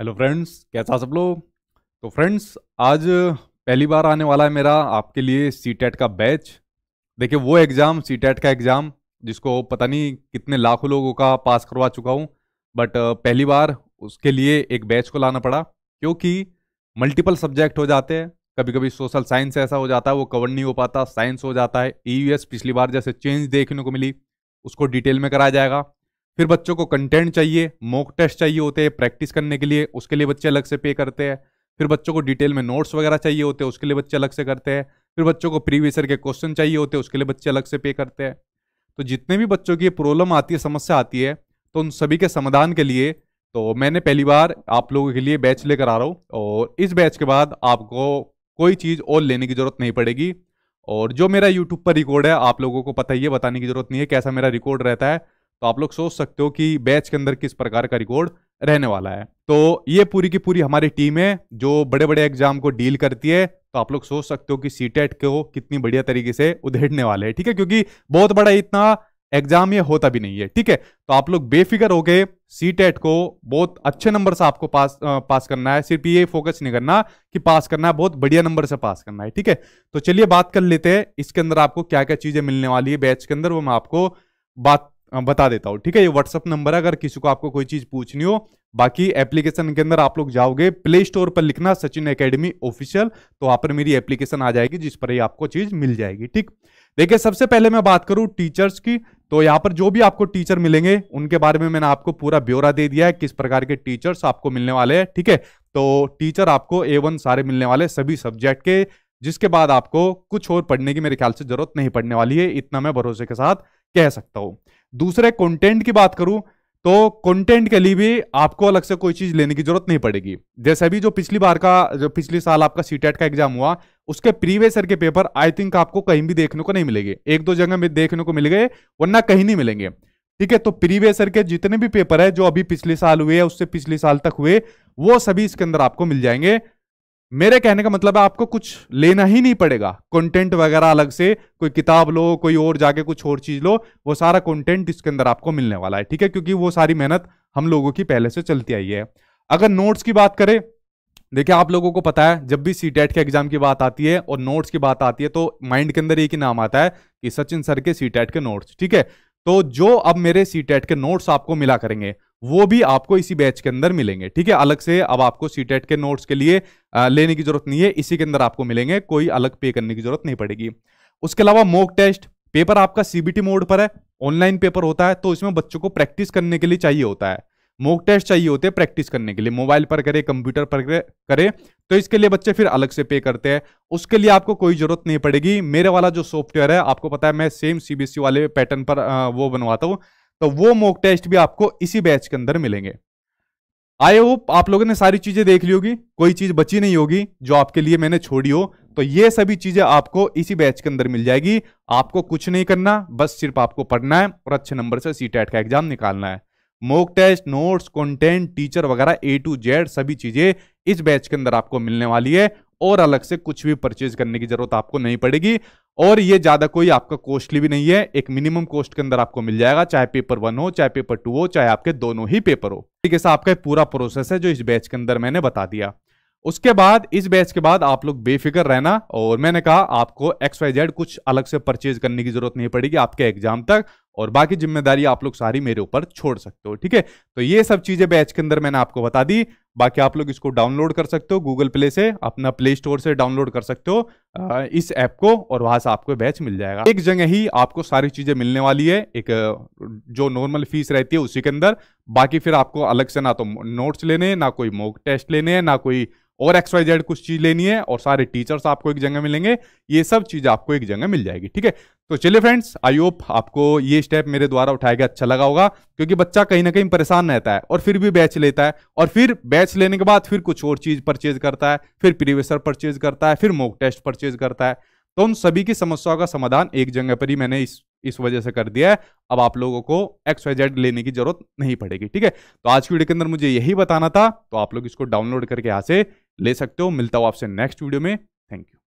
hello friends कैसा सब लोग तो फ्रेंड्स आज पहली बार आने वाला है मेरा आपके लिए सी का बैच देखिए वो एग्ज़ाम सी का एग्ज़ाम जिसको पता नहीं कितने लाखों लोगों का पास करवा चुका हूँ बट पहली बार उसके लिए एक बैच को लाना पड़ा क्योंकि मल्टीपल सब्जेक्ट हो जाते हैं कभी कभी सोशल साइंस ऐसा हो जाता है वो कवर नहीं हो पाता साइंस हो जाता है ई e पिछली बार जैसे चेंज देखने को मिली उसको डिटेल में कराया जाएगा फिर बच्चों को कंटेंट चाहिए मॉक टेस्ट चाहिए होते हैं प्रैक्टिस करने के लिए उसके लिए बच्चे अलग से पे करते हैं फिर बच्चों को डिटेल में नोट्स वगैरह चाहिए होते हैं उसके लिए बच्चे अलग से करते हैं फिर बच्चों को प्रीवियसर के क्वेश्चन चाहिए होते हैं उसके लिए बच्चे अलग से पे करते हैं तो जितने भी बच्चों की प्रॉब्लम आती है समस्या आती है तो उन सभी के समाधान के लिए तो मैंने पहली बार आप लोगों के लिए बैच लेकर आ रहा हूँ और इस बैच के बाद आपको कोई चीज़ और लेने की ज़रूरत नहीं पड़ेगी और जो मेरा यूट्यूब पर रिकॉर्ड है आप लोगों को पता ही है बताने की ज़रूरत नहीं है कैसा मेरा रिकॉर्ड रहता है तो आप लोग सोच सकते हो कि बैच के अंदर किस प्रकार का रिकॉर्ड रहने वाला है तो ये पूरी की पूरी हमारी टीम है जो बड़े बड़े एग्जाम को डील करती है तो आप लोग सोच सकते हो कि सी टेट e को कितनी बढ़िया तरीके से उधेड़ने वाले हैं ठीक है क्योंकि बहुत बड़ा इतना एग्जाम ये होता भी नहीं है ठीक है तो आप लोग बेफिक्र हो गए सी टेट e को बहुत अच्छे नंबर से आपको पास पास करना है सिर्फ ये फोकस नहीं करना कि पास करना है बहुत बढ़िया नंबर से पास करना है ठीक है तो चलिए बात कर लेते हैं इसके अंदर आपको क्या क्या चीजें मिलने वाली है बैच के अंदर वो मैं आपको बात हाँ, बता देता हूँ ठीक है ये व्हाट्सअप नंबर है अगर किसी को आपको कोई चीज पूछनी हो बाकी एप्लीकेशन के अंदर आप लोग जाओगे प्ले स्टोर पर लिखना सचिन एकेडमी ऑफिशियल तो वहां पर मेरी एप्लीकेशन आ जाएगी जिस पर ही आपको चीज मिल जाएगी ठीक देखिए सबसे पहले मैं बात करूं टीचर्स की तो यहां पर जो भी आपको टीचर मिलेंगे उनके बारे में मैंने आपको पूरा ब्यौरा दे दिया है किस प्रकार के टीचर्स आपको मिलने वाले हैं ठीक है तो टीचर आपको ए वन सारे मिलने वाले सभी सब्जेक्ट के जिसके बाद आपको कुछ और पढ़ने की मेरे ख्याल से जरूरत नहीं पड़ने वाली है इतना मैं भरोसे के साथ कह सकता हूं दूसरे कंटेंट की बात करूं तो कंटेंट के लिए भी आपको अलग से कोई चीज लेने की जरूरत नहीं पड़ेगी जैसे भी जो पिछली बार का जो पिछले साल आपका सीटेट का एग्जाम हुआ उसके प्रीवियस ईयर के पेपर आई थिंक आपको कहीं भी देखने को नहीं मिलेगी एक दो जगह में देखने को मिल गए वरना कहीं नहीं मिलेंगे ठीक है तो प्रीवियस ईयर के जितने भी पेपर है जो अभी पिछले साल हुए उससे पिछले साल तक हुए वो सभी इसके अंदर आपको मिल जाएंगे मेरे कहने का मतलब है आपको कुछ लेना ही नहीं पड़ेगा कंटेंट वगैरह अलग से कोई किताब लो कोई और जाके कुछ और चीज लो वो सारा कंटेंट इसके अंदर आपको मिलने वाला है ठीक है क्योंकि वो सारी मेहनत हम लोगों की पहले से चलती आई है अगर नोट्स की बात करें देखिए आप लोगों को पता है जब भी सी टेट e के एग्जाम की बात आती है और नोट्स की बात आती है तो माइंड के अंदर एक ही नाम आता है कि सचिन सर के सी टेट e के नोट्स ठीक है तो जो अब मेरे सी टेट e के नोट्स आपको मिला करेंगे वो भी आपको इसी बैच के अंदर मिलेंगे ठीक है अलग से अब आपको सी e के नोट्स के लिए लेने की जरूरत नहीं है इसी के अंदर आपको मिलेंगे कोई अलग पे करने की जरूरत नहीं पड़ेगी उसके अलावा मोक टेस्ट पेपर आपका सीबीटी मोड पर है ऑनलाइन पेपर होता है तो इसमें बच्चों को प्रैक्टिस करने के लिए चाहिए होता है मोक टेस्ट चाहिए होते हैं प्रैक्टिस करने के लिए मोबाइल पर करे कंप्यूटर पर करे तो इसके लिए बच्चे फिर अलग से पे करते हैं उसके लिए आपको कोई जरूरत नहीं पड़ेगी मेरे वाला जो सॉफ्टवेयर है आपको पता है मैं सेम सीबीएसई e वाले पैटर्न पर वो बनवाता हूँ तो वो मोक टेस्ट भी आपको इसी बैच के अंदर मिलेंगे आई होप आप लोगों ने सारी चीजें देख ली होगी कोई चीज बची नहीं होगी जो आपके लिए मैंने छोड़ी हो तो ये सभी चीजें आपको इसी बैच के अंदर मिल जाएगी आपको कुछ नहीं करना बस सिर्फ आपको पढ़ना है और अच्छे नंबर से सी का एग्जाम निकालना है mock test notes content teacher वगैरह ए टू जेड सभी चीजें इस बैच के अंदर आपको मिलने वाली है और अलग से कुछ भी परचेज करने की जरूरत आपको नहीं पड़ेगी और ये ज़्यादा कोई आपका कॉस्टली भी नहीं है एक मिनिमम कॉस्ट के अंदर आपको मिल जाएगा चाहे पेपर वन हो चाहे पेपर टू हो चाहे आपके दोनों ही पेपर हो ठीक है आपका पूरा प्रोसेस है जो इस बैच के अंदर मैंने बता दिया उसके बाद इस बैच के बाद आप लोग बेफिक्र रहना और मैंने कहा आपको एक्स वाई जेड कुछ अलग से परचेज करने की जरूरत नहीं पड़ेगी आपके एग्जाम तक और बाकी जिम्मेदारी आप लोग सारी मेरे ऊपर छोड़ सकते हो ठीक है तो ये सब चीजें बैच के अंदर मैंने आपको बता दी बाकी आप लोग इसको डाउनलोड कर सकते हो गूगल प्ले से अपना प्ले स्टोर से डाउनलोड कर सकते हो इस ऐप को और वहां से आपको बैच मिल जाएगा एक जगह ही आपको सारी चीजें मिलने वाली है एक जो नॉर्मल फीस रहती है उसी के अंदर बाकी फिर आपको अलग से ना तो नोट्स लेने ना कोई मोक टेस्ट लेने हैं ना कोई और एक्स वाई जेड कुछ चीज लेनी है और सारे टीचर्स आपको एक जगह मिलेंगे ये सब चीज आपको एक जगह मिल जाएगी ठीक है तो चलिए फ्रेंड्स आई होप आपको ये स्टेप मेरे द्वारा उठाया गया अच्छा लगा होगा क्योंकि बच्चा कहीं ना कहीं परेशान रहता है और फिर भी बैच लेता है और फिर बैच लेने के बाद फिर कुछ और चीज़ परचेज करता है फिर प्रीवेसर परचेज करता है फिर मोक टेस्ट परचेज करता है तो उन सभी की समस्याओं का समाधान एक जगह पर ही मैंने इस इस वजह से कर दिया है अब आप लोगों को एक्स वाई जेड लेने की जरूरत नहीं पड़ेगी ठीक है तो आज की वीडियो के अंदर मुझे यही बताना था तो आप लोग इसको डाउनलोड करके यहाँ से ले सकते हो मिलता हूँ आपसे नेक्स्ट वीडियो में थैंक यू